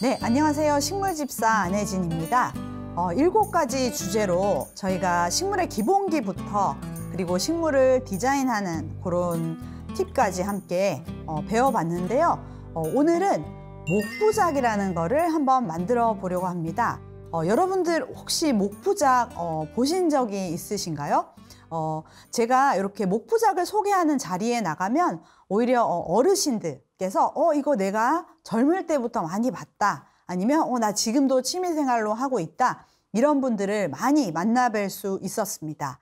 네, 안녕하세요. 식물집사 안혜진입니다. 어, 일 가지 주제로 저희가 식물의 기본기부터 그리고 식물을 디자인하는 그런 팁까지 함께 어, 배워봤는데요. 어, 오늘은 목부작이라는 거를 한번 만들어 보려고 합니다. 어, 여러분들 혹시 목부작 어, 보신 적이 있으신가요? 어, 제가 이렇게 목부작을 소개하는 자리에 나가면 오히려 어, 어르신들 께서 어 이거 내가 젊을 때부터 많이 봤다 아니면 어나 지금도 취미생활로 하고 있다 이런 분들을 많이 만나뵐 수 있었습니다.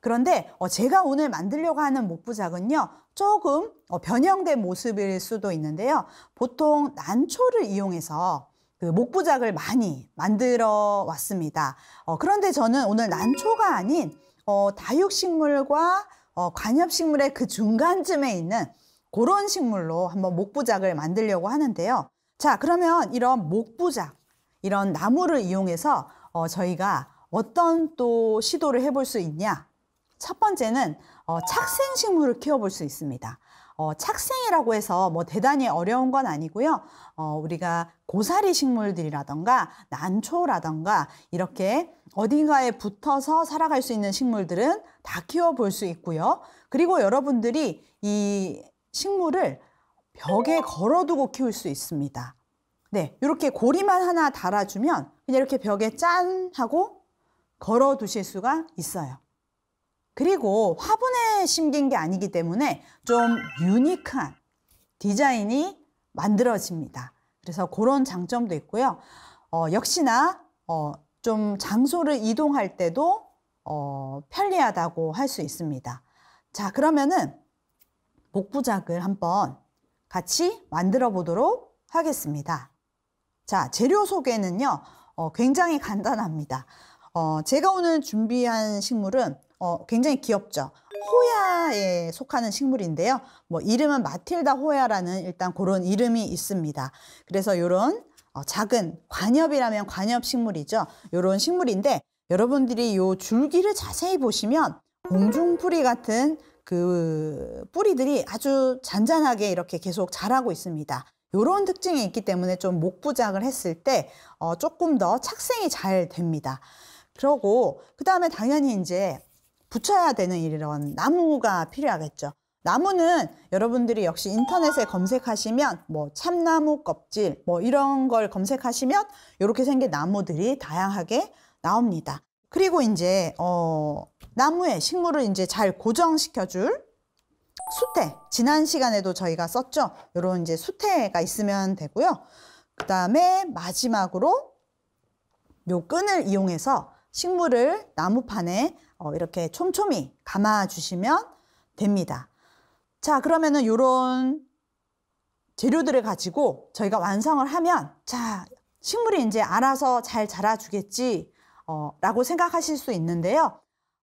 그런데 어 제가 오늘 만들려고 하는 목부작은요 조금 어 변형된 모습일 수도 있는데요 보통 난초를 이용해서 그 목부작을 많이 만들어 왔습니다. 어 그런데 저는 오늘 난초가 아닌 어 다육식물과 어 관엽식물의 그 중간쯤에 있는 그런 식물로 한번 목부작을 만들려고 하는데요. 자, 그러면 이런 목부작, 이런 나무를 이용해서 어, 저희가 어떤 또 시도를 해볼 수 있냐? 첫 번째는 어, 착생식물을 키워볼 수 있습니다. 어, 착생이라고 해서 뭐 대단히 어려운 건 아니고요. 어, 우리가 고사리 식물들이라던가 난초라던가 이렇게 어딘가에 붙어서 살아갈 수 있는 식물들은 다 키워볼 수 있고요. 그리고 여러분들이 이 식물을 벽에 걸어두고 키울 수 있습니다. 네, 이렇게 고리만 하나 달아주면 그냥 이렇게 벽에 짠 하고 걸어두실 수가 있어요. 그리고 화분에 심긴 게 아니기 때문에 좀 유니크한 디자인이 만들어집니다. 그래서 그런 장점도 있고요. 어, 역시나 어, 좀 장소를 이동할 때도 어, 편리하다고 할 수 있습니다. 자, 그러면은 복부작을 한번 같이 만들어 보도록 하겠습니다. 자, 재료 소개는요, 어, 굉장히 간단합니다. 어, 제가 오늘 준비한 식물은 어, 굉장히 귀엽죠. 호야에 속하는 식물인데요. 뭐 이름은 마틸다 호야라는 일단 그런 이름이 있습니다. 그래서 이런 어, 작은 관엽이라면 관엽 식물이죠. 이런 식물인데 여러분들이 이 줄기를 자세히 보시면 공중풀이 같은 그 뿌리들이 아주 잔잔하게 이렇게 계속 자라고 있습니다. 이런 특징이 있기 때문에 좀 목부작을 했을 때 어, 조금 더 착생이 잘 됩니다. 그러고 그 다음에 당연히 이제 붙여야 되는 이런 나무가 필요하겠죠. 나무는 여러분들이 역시 인터넷에 검색하시면 뭐 참나무 껍질 뭐 이런 걸 검색하시면 이렇게 생긴 나무들이 다양하게 나옵니다. 그리고 이제 어 나무에 식물을 이제 잘 고정시켜줄 수태. 지난 시간에도 저희가 썼죠. 요런 이제 수태가 있으면 되고요. 그 다음에 마지막으로 요 끈을 이용해서 식물을 나무판에 어, 이렇게 촘촘히 감아주시면 됩니다. 자, 그러면은 요런 재료들을 가지고 저희가 완성을 하면 자, 식물이 이제 알아서 잘 자라주겠지 어, 라고 생각하실 수 있는데요.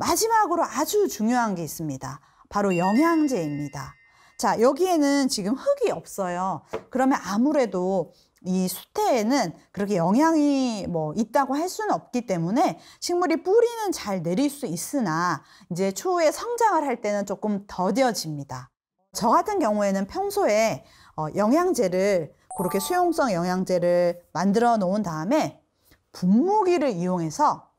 마지막으로 아주 중요한 게 있습니다. 바로 영양제입니다. 자, 여기에는 지금 흙이 없어요. 그러면 아무래도 이 수태에는 그렇게 영향이 뭐 있다고 할 수는 없기 때문에 식물이 뿌리는 잘 내릴 수 있으나 이제 추후에 성장을 할 때는 조금 더뎌집니다. 저 같은 경우에는 평소에 어, 영양제를 그렇게 수용성 영양제를 만들어 놓은 다음에 분무기를 이용해서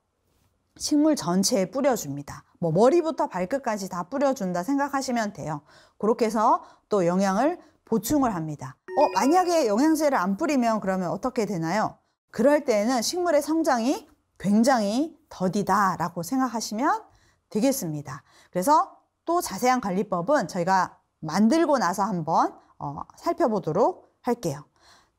식물 전체에 뿌려줍니다. 뭐 머리부터 발끝까지 다 뿌려준다 생각하시면 돼요. 그렇게 해서 또 영양을 보충을 합니다. 어, 만약에 영양제를 안 뿌리면 그러면 어떻게 되나요? 그럴 때에는 식물의 성장이 굉장히 더디다라고 생각하시면 되겠습니다. 그래서 또 자세한 관리법은 저희가 만들고 나서 한번 어, 살펴보도록 할게요.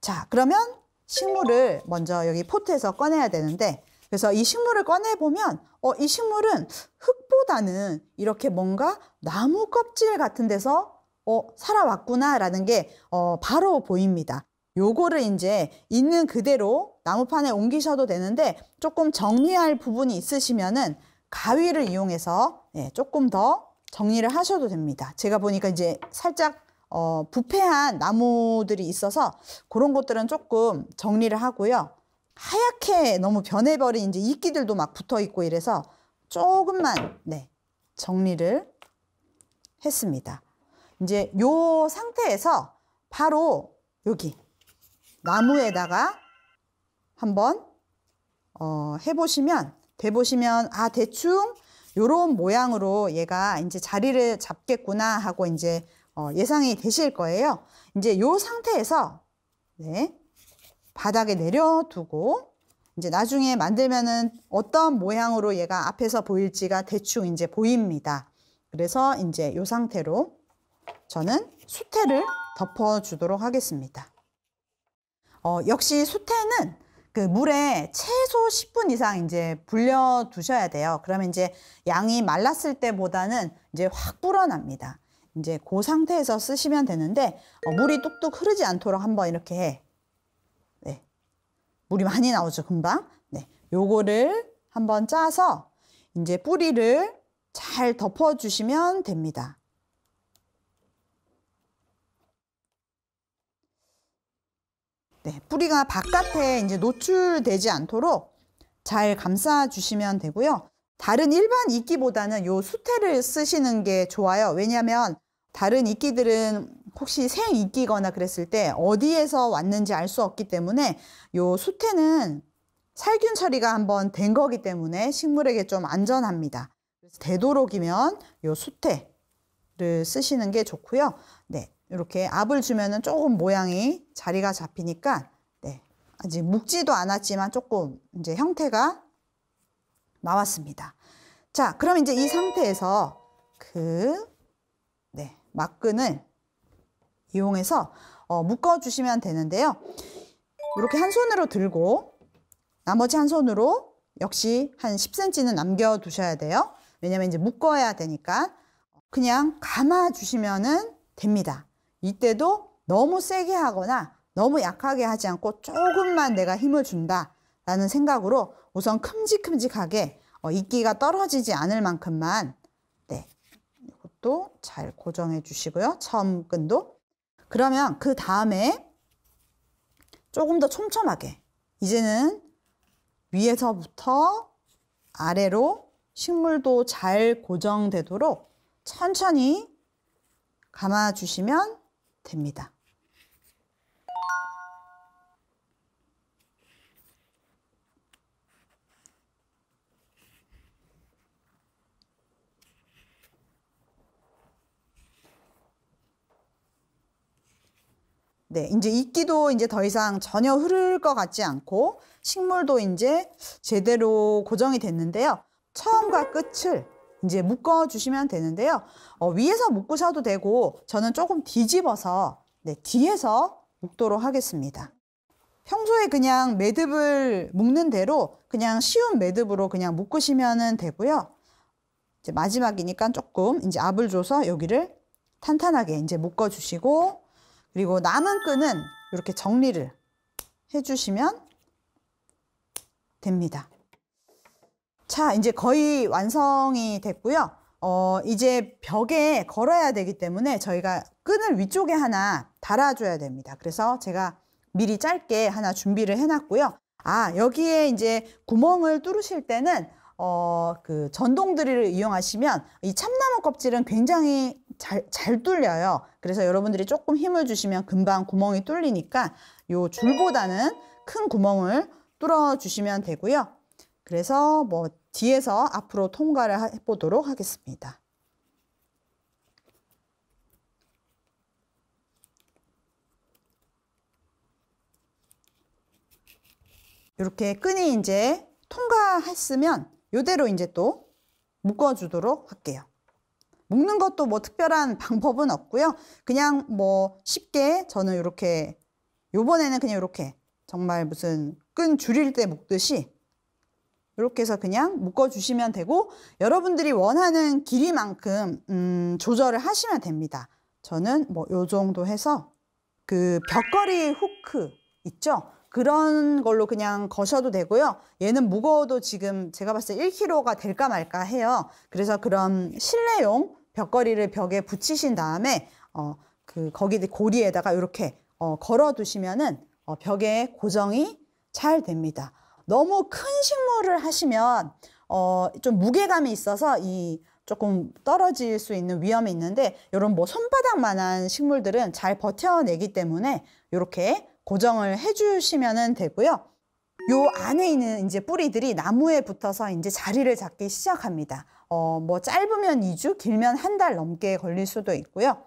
자, 그러면 식물을 먼저 여기 포트에서 꺼내야 되는데 그래서 이 식물을 꺼내보면 어, 이 식물은 흙보다는 이렇게 뭔가 나무 껍질 같은 데서 어, 살아왔구나라는 게 어, 바로 보입니다. 요거를 이제 있는 그대로 나무판에 옮기셔도 되는데 조금 정리할 부분이 있으시면은 가위를 이용해서 예, 조금 더 정리를 하셔도 됩니다. 제가 보니까 이제 살짝 어, 부패한 나무들이 있어서 그런 것들은 조금 정리를 하고요. 하얗게 너무 변해버린 이제 이끼들도 막 붙어 있고 이래서 조금만 네 정리를 했습니다. 이제 요 상태에서 바로 여기 나무에다가 한번 어, 해보시면 돼보시면 아 대충 요런 모양으로 얘가 이제 자리를 잡겠구나 하고 이제 어, 예상이 되실 거예요. 이제 요 상태에서 네 바닥에 내려두고 이제 나중에 만들면은 어떤 모양으로 얘가 앞에서 보일지가 대충 이제 보입니다. 그래서 이제 이 상태로 저는 수태를 덮어주도록 하겠습니다. 어, 역시 수태는 그 물에 최소 10분 이상 이제 불려 두셔야 돼요. 그러면 이제 양이 말랐을 때보다는 이제 확 불어납니다. 이제 그 상태에서 쓰시면 되는데 어, 물이 뚝뚝 흐르지 않도록 한번 이렇게 물이 많이 나오죠, 금방. 네, 요거를 한번 짜서 이제 뿌리를 잘 덮어주시면 됩니다. 네, 뿌리가 바깥에 이제 노출되지 않도록 잘 감싸주시면 되고요. 다른 일반 이끼보다는 요 수태를 쓰시는 게 좋아요. 왜냐면 다른 이끼들은 혹시 생익기거나 그랬을 때 어디에서 왔는지 알 수 없기 때문에 요 수태는 살균 처리가 한번 된 거기 때문에 식물에게 좀 안전합니다. 그래서 되도록이면 요 수태를 쓰시는 게 좋고요. 네, 이렇게 압을 주면은 조금 모양이 자리가 잡히니까 네, 아직 묵지도 않았지만 조금 이제 형태가 나왔습니다. 자, 그럼 이제 이 상태에서 그 네, 막근을 이용해서 어, 묶어주시면 되는데요. 이렇게 한 손으로 들고 나머지 한 손으로 역시 한 10cm는 남겨두셔야 돼요. 왜냐면 이제 묶어야 되니까 그냥 감아주시면 됩니다. 이때도 너무 세게 하거나 너무 약하게 하지 않고 조금만 내가 힘을 준다라는 생각으로 우선 큼직큼직하게 어, 이끼가 떨어지지 않을 만큼만 네, 이것도 잘 고정해 주시고요. 처음 끈도 그러면 그 다음에 조금 더 촘촘하게 이제는 위에서부터 아래로 식물도 잘 고정되도록 천천히 감아주시면 됩니다. 네, 이제 이끼도 이제 더 이상 전혀 흐를 것 같지 않고 식물도 이제 제대로 고정이 됐는데요. 처음과 끝을 이제 묶어 주시면 되는데요. 어, 위에서 묶으셔도 되고 저는 조금 뒤집어서 네, 뒤에서 묶도록 하겠습니다. 평소에 그냥 매듭을 묶는 대로 그냥 쉬운 매듭으로 그냥 묶으시면 되고요. 이제 마지막이니까 조금 이제 압을 줘서 여기를 탄탄하게 이제 묶어 주시고 그리고 남은 끈은 이렇게 정리를 해주시면 됩니다. 자, 이제 거의 완성이 됐고요. 어, 이제 벽에 걸어야 되기 때문에 저희가 끈을 위쪽에 하나 달아줘야 됩니다. 그래서 제가 미리 짧게 하나 준비를 해놨고요. 아, 여기에 이제 구멍을 뚫으실 때는 어, 그 전동 드릴을 이용하시면 이 참나무 껍질은 굉장히 잘, 잘 뚫려요. 그래서 여러분들이 조금 힘을 주시면 금방 구멍이 뚫리니까 요 줄보다는 큰 구멍을 뚫어주시면 되고요. 그래서 뭐 뒤에서 앞으로 통과를 해보도록 하겠습니다. 이렇게 끈이 이제 통과했으면 이대로 이제 또 묶어주도록 할게요. 묶는 것도 뭐 특별한 방법은 없고요. 그냥 뭐 쉽게 저는 이렇게 요번에는 그냥 이렇게 정말 무슨 끈 줄일 때 묶듯이 이렇게 해서 그냥 묶어주시면 되고 여러분들이 원하는 길이만큼 음, 조절을 하시면 됩니다. 저는 뭐 요 정도 해서 그 벽걸이 후크 있죠? 그런 걸로 그냥 거셔도 되고요. 얘는 무거워도 지금 제가 봤을 때 1kg가 될까 말까 해요. 그래서 그런 실내용 벽걸이를 벽에 붙이신 다음에 어, 그 거기 고리에다가 이렇게 어, 걸어두시면은 어, 벽에 고정이 잘 됩니다. 너무 큰 식물을 하시면 어, 좀 무게감이 있어서 이 조금 떨어질 수 있는 위험이 있는데 이런 뭐 손바닥만한 식물들은 잘 버텨내기 때문에 이렇게 고정을 해주시면 되고요. 요 안에 있는 이제 뿌리들이 나무에 붙어서 이제 자리를 잡기 시작합니다. 어, 뭐 짧으면 2주, 길면 한 달 넘게 걸릴 수도 있고요.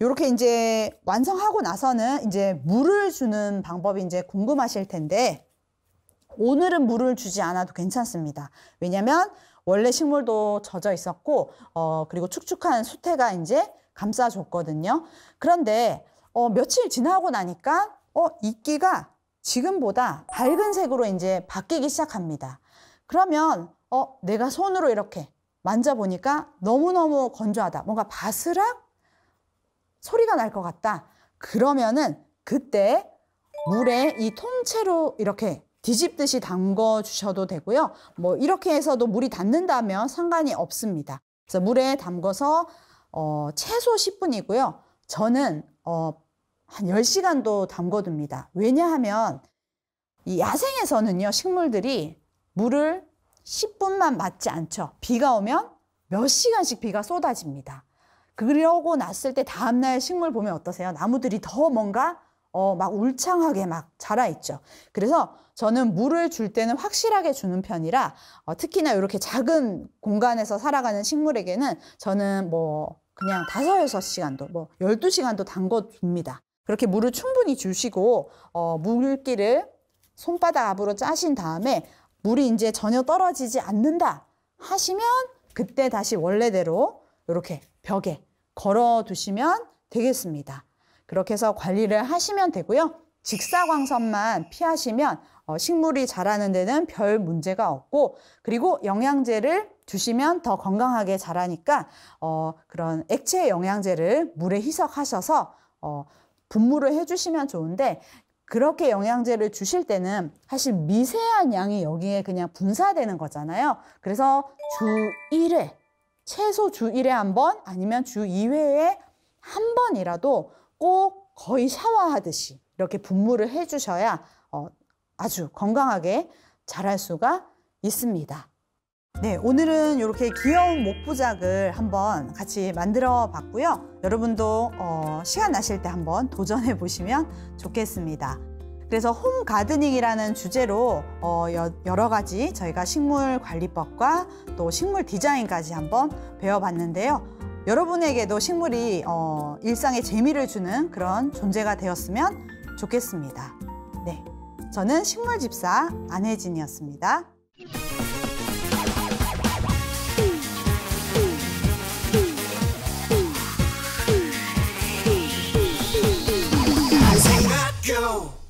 이렇게 이제 완성하고 나서는 이제 물을 주는 방법이 이제 궁금하실 텐데 오늘은 물을 주지 않아도 괜찮습니다. 왜냐면 원래 식물도 젖어 있었고 어 그리고 축축한 수태가 이제 감싸줬거든요. 그런데 어 며칠 지나고 나니까 어 이끼가 지금보다 밝은 색으로 이제 바뀌기 시작합니다. 그러면 어 내가 손으로 이렇게 만져보니까 너무너무 건조하다. 뭔가 바스락 소리가 날 것 같다. 그러면은 그때 물에 이 통째로 이렇게 뒤집듯이 담궈 주셔도 되고요. 뭐 이렇게 해서도 물이 닿는다면 상관이 없습니다. 그래서 물에 담궈서 어, 최소 10분이고요. 저는 어, 한 10시간도 담궈둡니다. 왜냐하면 이 야생에서는요 식물들이 물을 10분만 맞지 않죠. 비가 오면 몇 시간씩 비가 쏟아집니다. 그러고 났을 때 다음날 식물 보면 어떠세요? 나무들이 더 뭔가 어, 막 울창하게 막 자라있죠. 그래서 저는 물을 줄 때는 확실하게 주는 편이라 어, 특히나 이렇게 작은 공간에서 살아가는 식물에게는 저는 뭐 그냥 다섯 시간도뭐 열두 시간도 담궈 줍니다. 그렇게 물을 충분히 주시고 어, 물기를 손바닥 앞으로 짜신 다음에 물이 이제 전혀 떨어지지 않는다 하시면 그때 다시 원래대로 이렇게 벽에 걸어 두시면 되겠습니다. 그렇게 해서 관리를 하시면 되고요. 직사광선만 피하시면 어, 식물이 자라는 데는 별 문제가 없고 그리고 영양제를 주시면 더 건강하게 자라니까 어, 그런 액체 영양제를 물에 희석하셔서 어, 분무를 해주시면 좋은데 그렇게 영양제를 주실 때는 사실 미세한 양이 여기에 그냥 분사되는 거잖아요. 그래서 주 1회, 최소 주 1회 한 번, 아니면 주 2회에 한 번이라도 꼭 거의 샤워하듯이 이렇게 분무를 해주셔야 어, 아주 건강하게 자랄 수가 있습니다. 네, 오늘은 이렇게 귀여운 목부작을 한번 같이 만들어 봤고요. 여러분도 어, 시간 나실 때 한번 도전해 보시면 좋겠습니다. 그래서 홈 가드닝이라는 주제로 어, 여러 가지 저희가 식물 관리법과 또 식물 디자인까지 한번 배워봤는데요. 여러분에게도 식물이 어, 일상에 재미를 주는 그런 존재가 되었으면 좋겠습니다. 네, 저는 식물 집사 안혜진이었습니다. you.